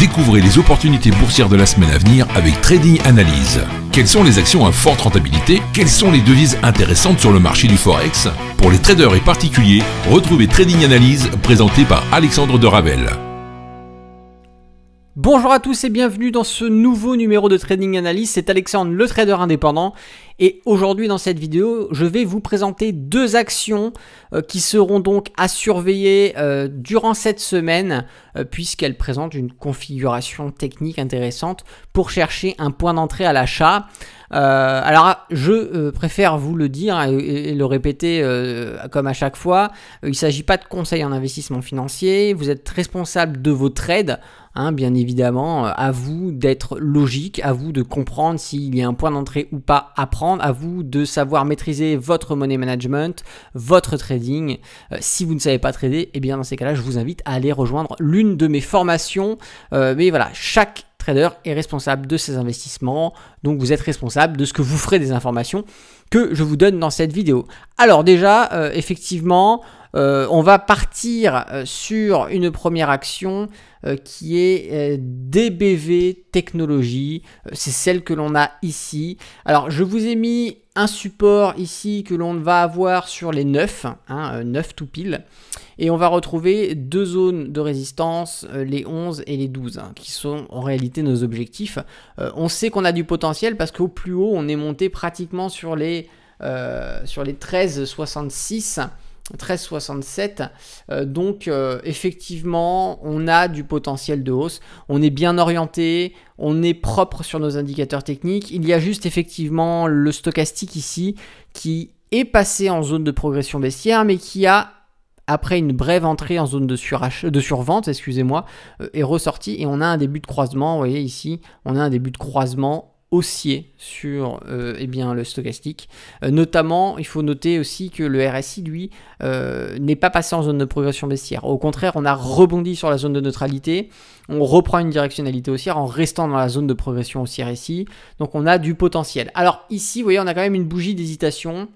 Découvrez les opportunités boursières de la semaine à venir avec Trading Analyse. Quelles sont les actions à forte rentabilité Quelles sont les devises intéressantes sur le marché du Forex Pour les traders et particuliers, retrouvez Trading Analyse présenté par Alexandre de Ravel. Bonjour à tous et bienvenue dans ce nouveau numéro de Trading Analyse, c'est Alexandre le trader indépendant et aujourd'hui dans cette vidéo je vais vous présenter deux actions euh, qui seront donc à surveiller euh, durant cette semaine euh, puisqu'elles présentent une configuration technique intéressante pour chercher un point d'entrée à l'achat. alors, je préfère vous le dire et, le répéter comme à chaque fois. Il ne s'agit pas de conseils en investissement financier. Vous êtes responsable de vos trades. Hein, bien évidemment, euh, à vous d'être logique, à vous de comprendre s'il y a un point d'entrée ou pas à prendre, à vous de savoir maîtriser votre money management, votre trading. Euh, si vous ne savez pas trader, et eh bien dans ces cas-là, je vous invite à aller rejoindre l'une de mes formations. Euh, mais voilà, chaque trader est responsable de ses investissements, donc vous êtes responsable de ce que vous ferez des informations que je vous donne dans cette vidéo. Alors déjà, effectivement, euh, on va partir euh, sur une première action euh, qui est DBV Technology. C'est celle que l'on a ici. Alors, je vous ai mis un support ici que l'on va avoir sur les 9, 9 hein, tout pile. Et on va retrouver deux zones de résistance, les 11 et les 12, hein, qui sont en réalité nos objectifs. on sait qu'on a du potentiel parce qu'au plus haut, on est monté pratiquement sur les, sur les 13,66. 1367. Euh, donc euh, effectivement, on a du potentiel de hausse. On est bien orienté, on est propre sur nos indicateurs techniques. Il y a juste effectivement le stochastique ici qui est passé en zone de progression baissière, mais qui a après une brève entrée en zone de, de survente, excusez-moi, euh, est ressorti et on a un début de croisement. Vous voyez ici, on a un début de croisement haussier sur euh, eh bien, le stochastique. Euh, notamment, il faut noter aussi que le RSI, lui, euh, n'est pas passé en zone de progression baissière. Au contraire, on a rebondi sur la zone de neutralité, on reprend une directionnalité haussière en restant dans la zone de progression haussière ici. Donc on a du potentiel. Alors ici, vous voyez, on a quand même une bougie d'hésitation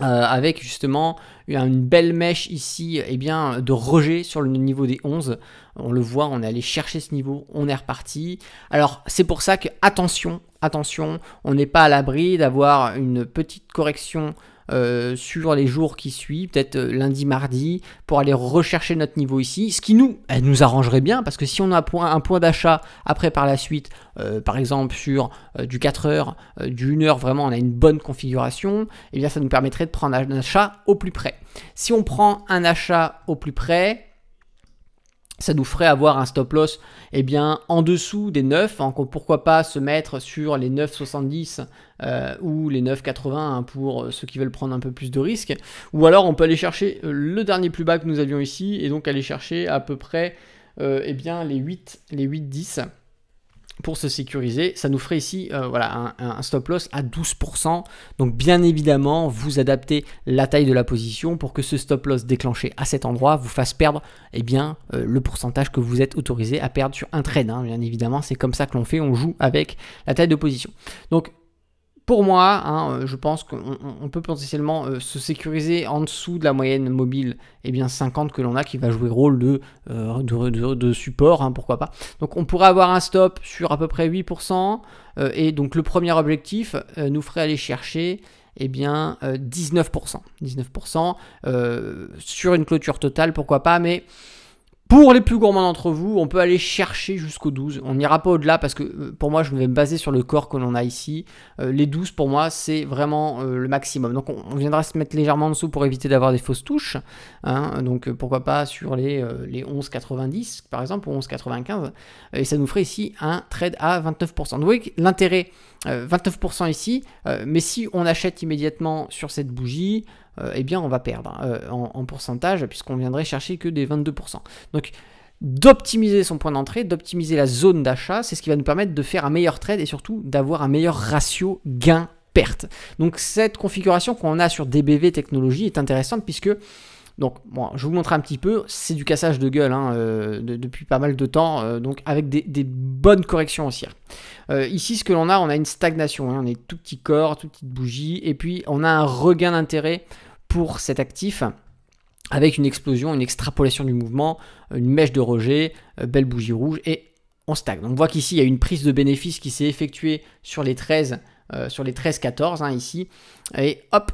euh, avec justement une belle mèche ici et eh bien, de rejet sur le niveau des 11. On le voit, on est allé chercher ce niveau, on est reparti. Alors c'est pour ça que attention, attention, on n'est pas à l'abri d'avoir une petite correction euh, sur les jours qui suivent, peut-être euh, lundi, mardi, pour aller rechercher notre niveau ici, ce qui nous, nous arrangerait bien, parce que si on a un point, d'achat après par la suite, euh, par exemple sur du 4 heures, du 1 heure, vraiment on a une bonne configuration, et eh bien ça nous permettrait de prendre un achat au plus près. Si on prend un achat au plus près, ça nous ferait avoir un stop loss eh bien, en dessous des 9, pourquoi pas se mettre sur les 9,70 euh, ou les 9,80 hein, pour euh, ceux qui veulent prendre un peu plus de risques, ou alors on peut aller chercher euh, le dernier plus bas que nous avions ici, et donc aller chercher à peu près eh bien, les 8, les 8,10 pour se sécuriser. Ça nous ferait ici euh, voilà, un, stop loss à 12%. Donc bien évidemment, vous adaptez la taille de la position pour que ce stop loss déclenché à cet endroit vous fasse perdre eh bien, euh, le pourcentage que vous êtes autorisé à perdre sur un trade. Hein. Bien évidemment, c'est comme ça que l'on fait, on joue avec la taille de position. Donc pour moi, hein, euh, je pense qu'on peut potentiellement euh, se sécuriser en dessous de la moyenne mobile et eh bien 50 que l'on a qui va jouer rôle de, euh, support, hein, pourquoi pas. Donc on pourrait avoir un stop sur à peu près 8%, et donc le premier objectif nous ferait aller chercher eh bien 19%. 19% sur une clôture totale, pourquoi pas, mais pour les plus gourmands d'entre vous, on peut aller chercher jusqu'au 12. On n'ira pas au-delà parce que euh, pour moi, je vais me baser sur le corps que l'on a ici. Euh, les 12, pour moi, c'est vraiment euh, le maximum. Donc on, viendra se mettre légèrement en dessous pour éviter d'avoir des fausses touches. Hein. donc pourquoi pas sur les, 11,90 par exemple ou 11,95. Et ça nous ferait ici un trade à 29%. Vous voyez l'intérêt, 29% ici. mais si on achète immédiatement sur cette bougie, euh, eh bien on va perdre hein, euh, en, pourcentage puisqu'on viendrait chercher que des 22%. Donc d'optimiser son point d'entrée, d'optimiser la zone d'achat, c'est ce qui va nous permettre de faire un meilleur trade et surtout d'avoir un meilleur ratio gain-perte. Donc cette configuration qu'on a sur DBV Technologies est intéressante puisque donc, moi, je vous montre un petit peu, c'est du cassage de gueule hein, euh, depuis pas mal de temps, donc avec des, bonnes corrections aussi. ici, ce que l'on a, on a une stagnation, hein, on est tout petit corps, toute petite bougie, et puis on a un regain d'intérêt pour cet actif avec une explosion, une extrapolation du mouvement, une mèche de rejet, euh, belle bougie rouge et on stagne. Donc on voit qu'ici il y a une prise de bénéfice qui s'est effectuée sur les 13 euh, sur les 13-14 hein, ici. Et hop,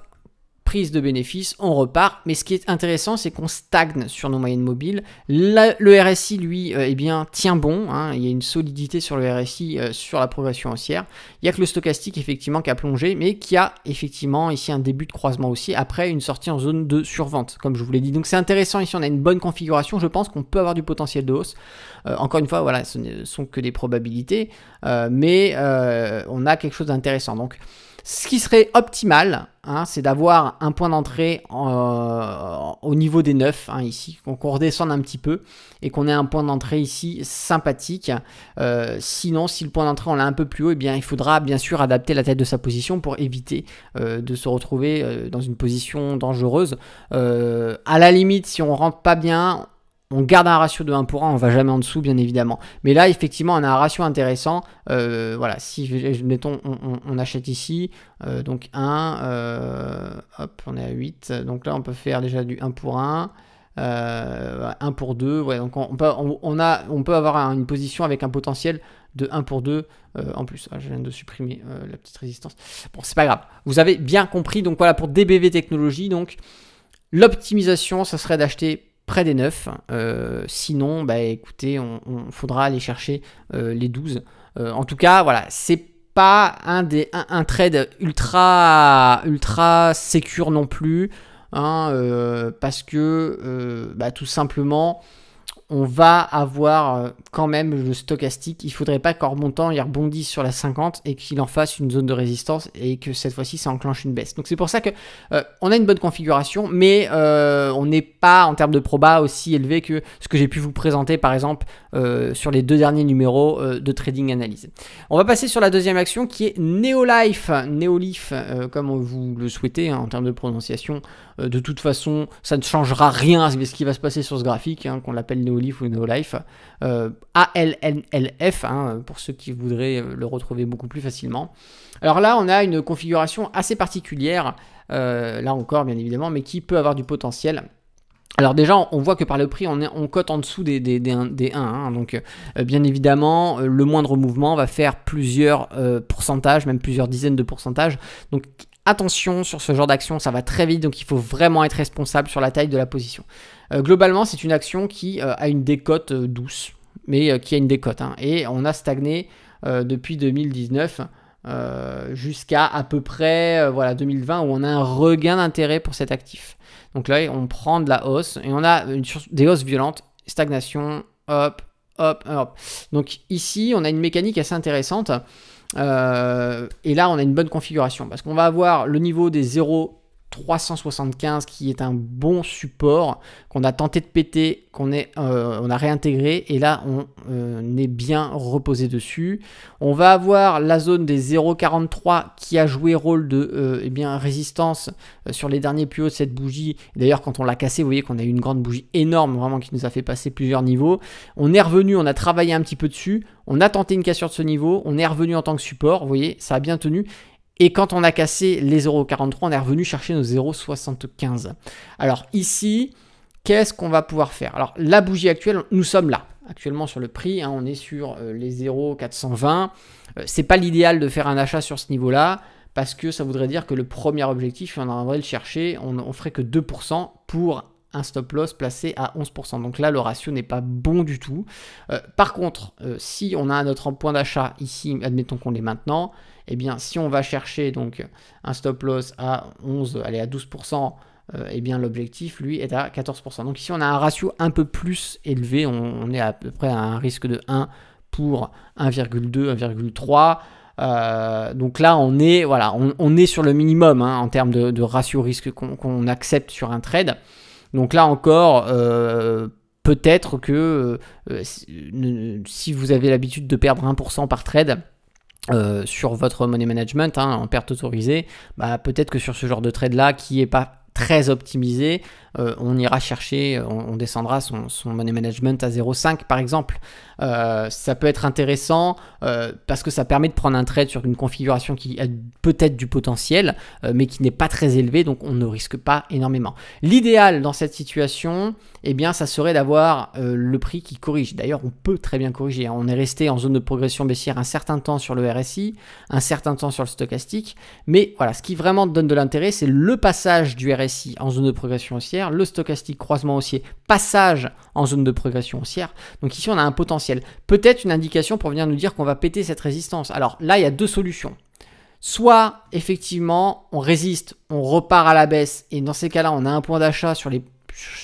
prise de bénéfices, on repart. Mais ce qui est intéressant, c'est qu'on stagne sur nos moyennes mobiles. le RSI, lui, euh, eh bien, tient bon. Hein. il y a une solidité sur le RSI, euh, sur la progression haussière. Il n'y a que le stochastique, effectivement, qui a plongé, mais qui a, effectivement, ici un début de croisement aussi, après une sortie en zone de survente, comme je vous l'ai dit. Donc c'est intéressant, ici on a une bonne configuration. Je pense qu'on peut avoir du potentiel de hausse. Euh, encore une fois, voilà, ce ne sont que des probabilités, mais on a quelque chose d'intéressant. Donc, ce qui serait optimal, hein, c'est d'avoir un point d'entrée euh, au niveau des 9, hein, ici, qu'on redescende un petit peu et qu'on ait un point d'entrée ici sympathique. Euh, sinon, si le point d'entrée on l'a un peu plus haut, eh bien, il faudra bien sûr adapter la tête de sa position pour éviter euh, de se retrouver dans une position dangereuse. à la limite, si on rentre pas bien, on garde un ratio de 1 pour 1, on va jamais en dessous bien évidemment. Mais là effectivement on a un ratio intéressant. Euh, voilà, si mettons on, achète ici, euh, donc 1, euh, hop, on est à 8, donc là on peut faire déjà du 1 pour 1. 1 pour 2, ouais, donc on, peut, on, a, on peut avoir une position avec un potentiel de 1 pour 2 en plus. Ah, je viens de supprimer la petite résistance. Bon, c'est pas grave. Vous avez bien compris. Donc voilà, pour DBV Technologies, donc l'optimisation, ça serait d'acheter près des 9. Euh, sinon, bah écoutez, on, faudra aller chercher euh, les 12. Euh, en tout cas, voilà, c'est pas un, des, un, trade ultra, ultra sécure non plus. Hein, parce que bah, tout simplement, on va avoir euh, quand même le stochastique. Il faudrait pas qu'en remontant, il rebondisse sur la 50 et qu'il en fasse une zone de résistance et que cette fois-ci, ça enclenche une baisse. Donc c'est pour ça qu'on euh, on a une bonne configuration, mais euh, on n'est pas en termes de proba aussi élevé que ce que j'ai pu vous présenter par exemple sur les deux derniers numéros de Trading Analyse. On va passer sur la deuxième action qui est Neolife, Neolife comme vous le souhaitez hein, en termes de prononciation. Euh, de toute façon, ça ne changera rien à ce qui va se passer sur ce graphique, hein, qu'on l'appelle Neolife ou Neolife. Euh, ALNLF, hein, pour ceux qui voudraient euh, le retrouver beaucoup plus facilement. Alors là, on a une configuration assez particulière, euh, là encore bien évidemment, mais qui peut avoir du potentiel. Alors déjà, on voit que par le prix, on, cote en dessous des, des, 1. Hein. Donc bien évidemment, le moindre mouvement va faire plusieurs pourcentages, même plusieurs dizaines de pourcentages. Donc attention sur ce genre d'action, ça va très vite, donc il faut vraiment être responsable sur la taille de la position. Euh, globalement, c'est une action qui euh, a une décote euh, douce, mais qui a une décote. Hein. et on a stagné depuis 2019 jusqu'à à peu près voilà, 2020 où on a un regain d'intérêt pour cet actif. Donc là, on prend de la hausse et on a une, des hausses violentes, stagnation, hop, hop, hop. Donc ici, on a une mécanique assez intéressante. Euh, et là, on a une bonne configuration parce qu'on va avoir le niveau des 0 375 qui est un bon support qu'on a tenté de péter, qu'on est euh, on a réintégré et là on euh, est bien reposé dessus. On va avoir la zone des 0,43 qui a joué rôle de euh, eh bien, résistance sur les derniers plus hauts de cette bougie. D'ailleurs quand on l'a cassé, vous voyez qu'on a eu une grande bougie énorme vraiment qui nous a fait passer plusieurs niveaux. On est revenu, on a travaillé un petit peu dessus, on a tenté une cassure de ce niveau, on est revenu en tant que support, vous voyez, ça a bien tenu. Et quand on a cassé les 0,43, on est revenu chercher nos 0,75. Alors ici, qu'est-ce qu'on va pouvoir faire Alors la bougie actuelle, nous sommes là actuellement sur le prix, hein, on est sur euh, les 0,420. Ce euh, c'est pas l'idéal de faire un achat sur ce niveau-là parce que ça voudrait dire que le premier objectif, on en le chercher, on, on ferait que 2% pour un stop loss placé à 11%. Donc là, le ratio n'est pas bon du tout. Euh, par contre, euh, si on a notre point d'achat ici, admettons qu'on l'est maintenant, eh bien, si on va chercher donc un stop loss à 11, allez, à 12%, et euh, eh bien l'objectif lui est à 14%. Donc ici on a un ratio un peu plus élevé, on, est à peu près à un risque de 1 pour 1,2, 1,3. donc là, on est, voilà, on, est sur le minimum hein, en termes de, ratio risque qu'on accepte sur un trade. Donc là encore, euh, peut-être que euh, euh, si vous avez l'habitude de perdre 1% par trade, sur votre money management hein, en perte autorisée, bah, peut-être que sur ce genre de trade là qui n'est pas très optimisé, euh, on ira chercher, euh, on, descendra son, money management à 0,5 par exemple. Euh, ça peut être intéressant parce que ça permet de prendre un trade sur une configuration qui a peut-être du potentiel, mais qui n'est pas très élevé, donc on ne risque pas énormément. L'idéal dans cette situation, eh bien, ça serait d'avoir le prix qui corrige. D'ailleurs, on peut très bien corriger. Hein. On est resté en zone de progression baissière un certain temps sur le RSI, un certain temps sur le stochastique, mais voilà, ce qui vraiment donne de l'intérêt, c'est le passage du RSI en zone de progression haussière, le stochastique croisement haussier, passage en zone de progression haussière. Donc ici, on a un potentiel. Peut-être une indication pour venir nous dire qu'on va péter cette résistance. Alors là, il y a deux solutions. Soit effectivement, on résiste, on repart à la baisse, et dans ces cas-là, on a un point d'achat sur les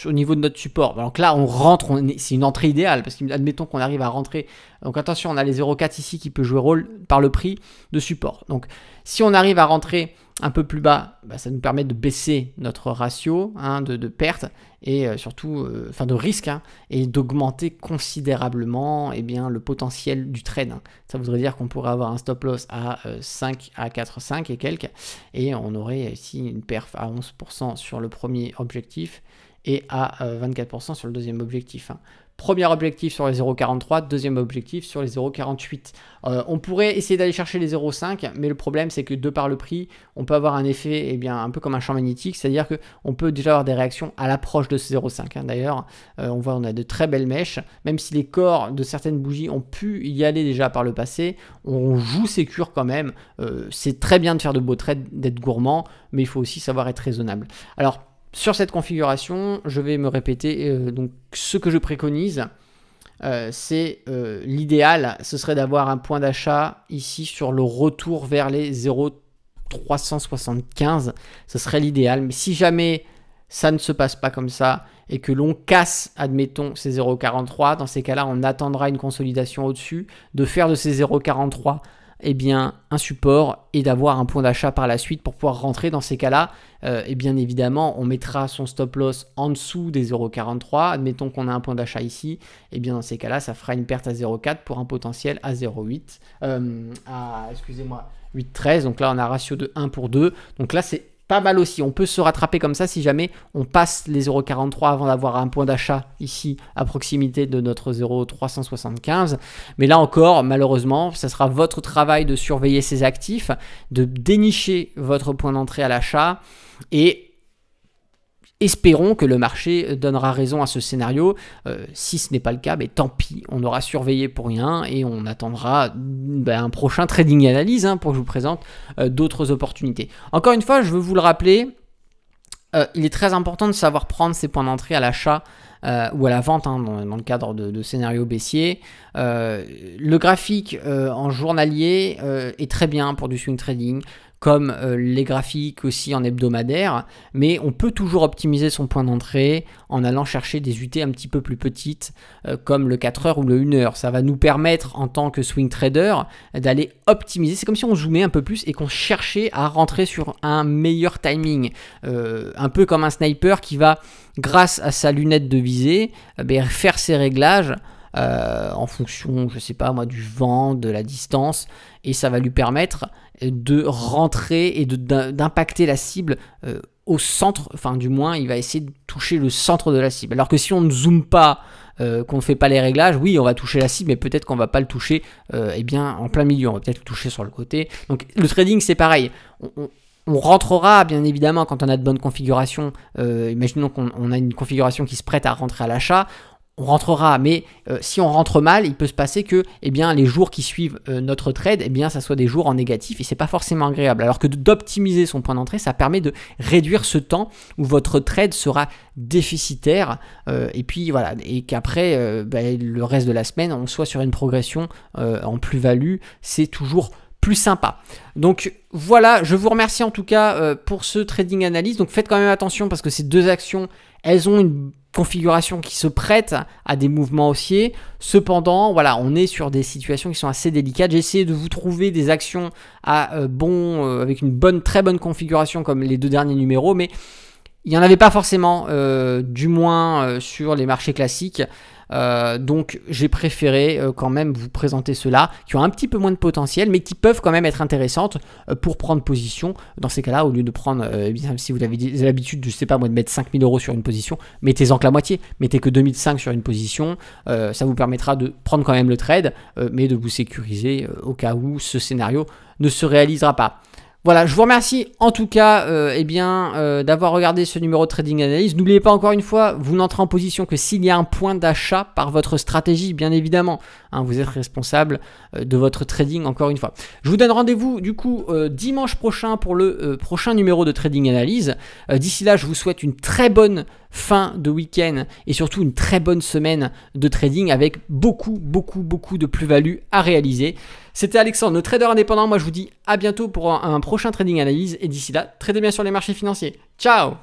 au niveau de notre support. Donc là, on rentre, c'est une entrée idéale parce admettons qu'on arrive à rentrer. Donc attention, on a les 0,4 ici qui peut jouer rôle par le prix de support. Donc si on arrive à rentrer un peu plus bas, bah, ça nous permet de baisser notre ratio hein, de, pertes perte et euh, surtout, euh, de risque, hein, et d'augmenter considérablement eh bien, le potentiel du trade. Ça voudrait dire qu'on pourrait avoir un stop loss à 5 euh, à 4, 5 et quelques, et on aurait ici une perf à 11% sur le premier objectif et à 24% sur le deuxième objectif. Hein. Premier objectif sur les 0,43, deuxième objectif sur les 0,48. Euh, on pourrait essayer d'aller chercher les 0,5, mais le problème c'est que de par le prix, on peut avoir un effet et eh bien, un peu comme un champ magnétique, c'est-à-dire qu'on peut déjà avoir des réactions à l'approche de ces 0,5. Hein. D'ailleurs, euh, on voit on a de très belles mèches, même si les corps de certaines bougies ont pu y aller déjà par le passé, on joue cures quand même. Euh, c'est très bien de faire de beaux trades, d'être gourmand, mais il faut aussi savoir être raisonnable. Alors, sur cette configuration, je vais me répéter euh, donc ce que je préconise. Euh, c'est euh, l'idéal, ce serait d'avoir un point d'achat ici sur le retour vers les 0,375. Ce serait l'idéal. Mais si jamais ça ne se passe pas comme ça et que l'on casse, admettons, ces 0,43, dans ces cas-là, on attendra une consolidation au-dessus. De faire de ces 0,43 et eh bien, un support et d'avoir un point d'achat par la suite pour pouvoir rentrer dans ces cas-là. Euh, et bien évidemment, on mettra son stop loss en dessous des 0,43. Admettons qu'on a un point d'achat ici. Et eh bien dans ces cas-là, ça fera une perte à 0,4 pour un potentiel à 0,8. Euh, excusez-moi, 8,13. Donc là, on a un ratio de 1 pour 2. Donc là, c'est mal aussi. On peut se rattraper comme ça si jamais on passe les 0,43 avant d'avoir un point d'achat ici à proximité de notre 0,375. Mais là encore, malheureusement, ça sera votre travail de surveiller ces actifs, de dénicher votre point d'entrée à l'achat et Espérons que le marché donnera raison à ce scénario. Euh, si ce n'est pas le cas, mais ben, tant pis, on aura surveillé pour rien et on attendra ben, un prochain trading analyse hein, pour que je vous présente euh, d'autres opportunités. Encore une fois, je veux vous le rappeler, euh, il est très important de savoir prendre ses points d'entrée à l'achat ou à la vente hein, dans, le cadre de, scénarios baissiers. le graphique en journalier est très bien pour du swing trading comme euh, les graphiques aussi en hebdomadaire, mais on peut toujours optimiser son point d'entrée en allant chercher des UT un petit peu plus petites, euh, comme le 4 heures ou le 1 heure. Ça va nous permettre en tant que swing trader d'aller optimiser. C'est comme si on zoomait un peu plus et qu'on cherchait à rentrer sur un meilleur timing, euh, un peu comme un sniper qui va grâce à sa lunette de visée, ben, faire ses réglages euh, en fonction, je sais pas moi, du vent, de la distance, et ça va lui permettre de rentrer et d'impacter la cible euh, au centre, enfin du moins il va essayer de toucher le centre de la cible. Alors que si on ne zoome pas, euh, qu'on ne fait pas les réglages, oui on va toucher la cible, mais peut-être qu'on va pas le toucher eh bien, en plein milieu, on va peut-être le toucher sur le côté. Donc le trading c'est pareil. On, rentrera bien évidemment quand on a de bonnes configurations. imaginons qu'on a une configuration qui se prête à rentrer à l'achat on rentrera, mais euh, si on rentre mal, il peut se passer que eh bien, les jours qui suivent euh, notre trade, eh bien, ça soit des jours en négatif et c'est pas forcément agréable. Alors que d'optimiser son point d'entrée, ça permet de réduire ce temps où votre trade sera déficitaire euh, et puis voilà, et qu'après ben, le reste de la semaine, on soit sur une progression en plus-value, c'est toujours plus sympa. Donc voilà, je vous remercie en tout cas pour ce trading analyse. Donc faites quand même attention parce que ces deux actions elles ont une configuration qui se prête à des mouvements haussiers. Cependant, voilà, on est sur des situations qui sont assez délicates. J'ai essayé de vous trouver des actions à euh, bon, euh, avec une bonne, très bonne configuration comme les deux derniers numéros, mais il n'y en avait pas forcément, euh, du moins sur les marchés classiques. Euh, donc j'ai préféré euh, quand même vous présenter ceux-là qui ont un petit peu moins de potentiel mais qui peuvent quand même être intéressantes euh, pour prendre position. Dans ces cas-là, au lieu de prendre, eh si vous avez l'habitude, je sais pas moi, de mettre 5000 euros sur une position, mettez-en que la moitié, mettez que 2005 sur une position, ça vous permettra de prendre quand même le trade mais de vous sécuriser au cas où ce scénario ne se réalisera pas. Voilà, je vous remercie en tout cas euh, eh bien, euh, d'avoir regardé ce numéro de Trading Analyse. N'oubliez pas encore une fois, vous n'entrez en position que s'il y a un point d'achat par votre stratégie, bien évidemment. Hein, vous êtes responsable euh, de votre trading encore une fois. Je vous donne rendez-vous du coup euh, dimanche prochain pour le prochain numéro de Trading Analyse. D'ici là, je vous souhaite une très bonne fin de week-end et surtout une très bonne semaine de trading avec beaucoup, beaucoup, beaucoup de plus-value à réaliser. C'était Alexandre, le trader indépendant. Moi, je vous dis à bientôt pour un, prochain trading analyse. Et d'ici là, tradez bien sur les marchés financiers. Ciao!